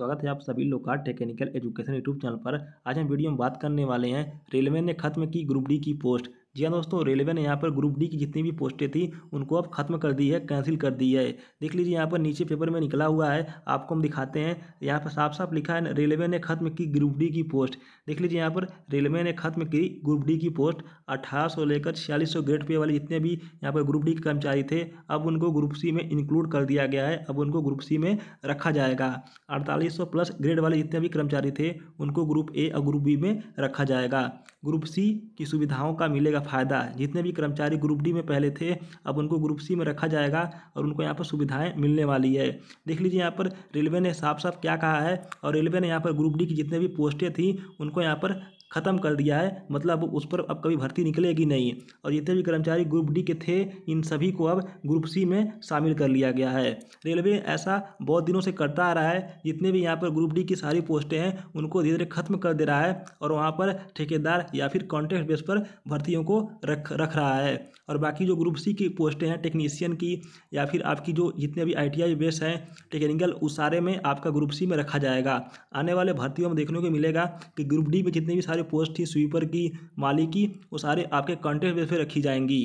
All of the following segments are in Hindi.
स्वागत है आप सभी लोग का टेक्निकल एजुकेशन यूट्यूब चैनल पर आज हम वीडियो में बात करने वाले हैं रेलवे ने खत्म की ग्रुप डी की पोस्ट जी हाँ दोस्तों रेलवे ने यहाँ पर ग्रुप डी की जितनी भी पोस्टें थी उनको अब खत्म कर दी है कैंसिल कर दी है देख लीजिए यहाँ पर नीचे पेपर में निकला हुआ है आपको हम दिखाते हैं यहाँ पर साफ साफ लिखा है रेलवे ने खत्म की ग्रुप डी की पोस्ट देख लीजिए यहाँ पर रेलवे ने खत्म की ग्रुप डी की पोस्ट अट्ठारह सौ लेकर छियालीस सौ ग्रेड पे वाले जितने भी यहाँ पर ग्रुप डी के कर्मचारी थे अब उनको ग्रुप सी में इंक्लूड कर दिया गया है अब उनको ग्रुप सी में रखा जाएगा अड़तालीस सौ प्लस ग्रेड वाले जितने भी कर्मचारी थे उनको ग्रुप ए और ग्रुप बी में रखा जाएगा ग्रुप सी की सुविधाओं का मिलेगा फ़ायदा जितने भी कर्मचारी ग्रुप डी में पहले थे अब उनको ग्रुप सी में रखा जाएगा और उनको यहाँ पर सुविधाएं मिलने वाली है देख लीजिए यहाँ पर रेलवे ने साफ साफ क्या कहा है और रेलवे ने यहाँ पर ग्रुप डी की जितने भी पोस्टें थी उनको यहाँ पर ख़त्म कर दिया है मतलब उस पर अब कभी भर्ती निकलेगी नहीं और जितने भी कर्मचारी ग्रुप डी के थे इन सभी को अब ग्रुप सी में शामिल कर लिया गया है रेलवे ऐसा बहुत दिनों से करता आ रहा है जितने भी यहाँ पर ग्रुप डी की सारी पोस्टें हैं उनको धीरे धीरे खत्म कर दे रहा है और वहाँ पर ठेकेदार या फिर कॉन्ट्रैक्ट बेस पर भर्तियों को रख रख रहा है और बाकी जो ग्रुप सी की पोस्टें हैं टेक्नीसियन की या फिर आपकी जो जितने भी आई बेस हैं टेक्निकल उस सारे में आपका ग्रुप सी में रखा जाएगा आने वाले भर्तियों में देखने को मिलेगा कि ग्रुप डी में जितने भी सारी सारी पोस्ट थी स्वीपर की माली की वो सारे आपके कॉन्टेक्ट बेस पर रखी जाएंगी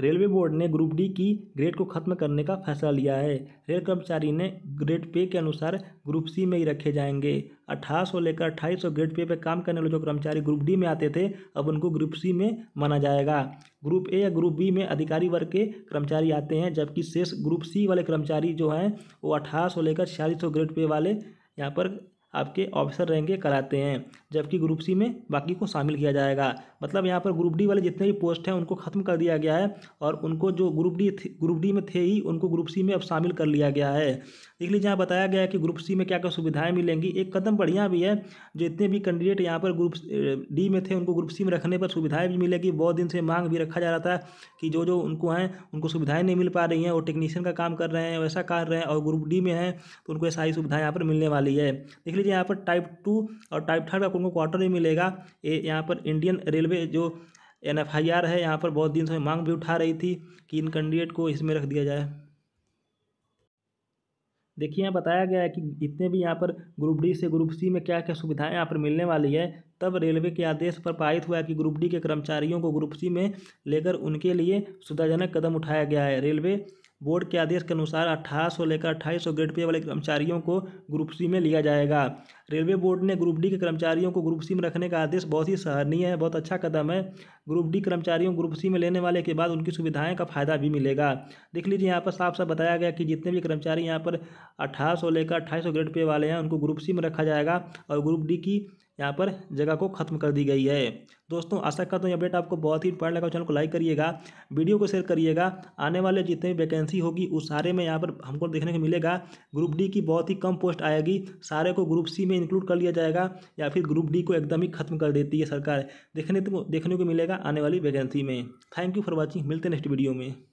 रेलवे बोर्ड ने ग्रुप डी की ग्रेड को खत्म करने का फैसला लिया है रेल कर्मचारी ने ग्रेड पे के अनुसार ग्रुप सी में ही रखे जाएंगे अठारह सौ लेकर अट्ठाईस सौ ग्रेड पे पे काम करने वाले जो कर्मचारी ग्रुप डी में आते थे अब उनको ग्रुप सी में माना जाएगा ग्रुप ए या ग्रुप बी में अधिकारी वर्ग के कर्मचारी आते हैं जबकि शेष ग्रुप सी वाले कर्मचारी जो हैं वो अट्ठारह लेकर छियालीस ग्रेड पे वाले यहाँ पर आपके ऑफिसर रहेंगे कराते हैं जबकि ग्रुप सी में बाकी को शामिल किया जाएगा मतलब यहाँ पर ग्रुप डी वाले जितने भी पोस्ट हैं उनको ख़त्म कर दिया गया है और उनको जो ग्रुप डी ग्रुप डी में थे ही उनको ग्रुप सी में अब शामिल कर लिया गया है देख लीजिए यहाँ बताया गया है कि ग्रुप सी में क्या क्या सुविधाएँ मिलेंगी एक कदम बढ़िया भी है जो इतने भी कैंडिडेट यहाँ पर ग्रुप डी में थे उनको ग्रुप सी में रखने पर सुविधाएँ भी मिलेगी बहुत दिन से मांग भी रखा जा रहा था कि जो जो उनको हैं उनको सुविधाएँ नहीं मिल पा रही हैं वो टेक्नीशियन का काम कर रहे हैं वैसा कर रहे हैं और ग्रुप डी में हैं तो उनको सारी सुविधाएँ यहाँ पर मिलने वाली है देख लीजिए फिर यहाँ पर टाइप टू और टाइप थर्ड का क्वार्टर भी मिलेगा ये यहाँ पर इंडियन रेलवे जो एन एफ आई आर है यहाँ पर बहुत दिन से मांग भी उठा रही थी कि इन कैंडिडेट को इसमें रख दिया जाए देखिए यहाँ बताया गया है कि जितने भी यहाँ पर ग्रुप डी से ग्रुप सी में क्या क्या सुविधाएं यहाँ पर मिलने वाली है तब रेलवे के आदेश पर पारित हुआ है कि ग्रुप डी के कर्मचारियों को ग्रुप सी में लेकर उनके लिए सुविधाजनक कदम उठाया गया है रेलवे बोर्ड के आदेश के अनुसार अट्ठारह सौ लेकर अट्ठाईस सौ ग्रेड पे वाले कर्मचारियों को ग्रुप सी में लिया जाएगा रेलवे बोर्ड ने ग्रुप डी के कर्मचारियों को ग्रुप सी में रखने का आदेश बहुत ही सराहनीय है बहुत अच्छा कदम है ग्रुप डी कर्मचारियों को ग्रुप सी में लेने वाले के बाद उनकी सुविधाएं का फायदा भी मिलेगा देख लीजिए यहाँ पर साफ साफ बताया गया कि जितने भी कर्मचारी यहाँ पर अट्ठारह सौ लेकर अट्ठाईस सौ ग्रेड पे वाले हैं उनको ग्रुप सी में रखा जाएगा और ग्रुप डी की यहाँ पर जगह को खत्म कर दी गई है दोस्तों आशा करता हूँ अपडेट आपको बहुत ही इंपॉर्टेंट लगा चैनल को लाइक करिएगा वीडियो को शेयर करिएगा आने वाले जितने भी वैकेंसी होगी उस सारे में यहाँ पर हमको देखने को मिलेगा ग्रुप डी की बहुत ही कम पोस्ट आएगी सारे को ग्रुप सी में इंक्लूड कर लिया जाएगा या फिर ग्रुप डी को एकदम ही खत्म कर देती है सरकार देखने को देखने को मिलेगा आने वाली वैकेंसी में थैंक यू फॉर वॉचिंग मिलते नेक्स्ट वीडियो में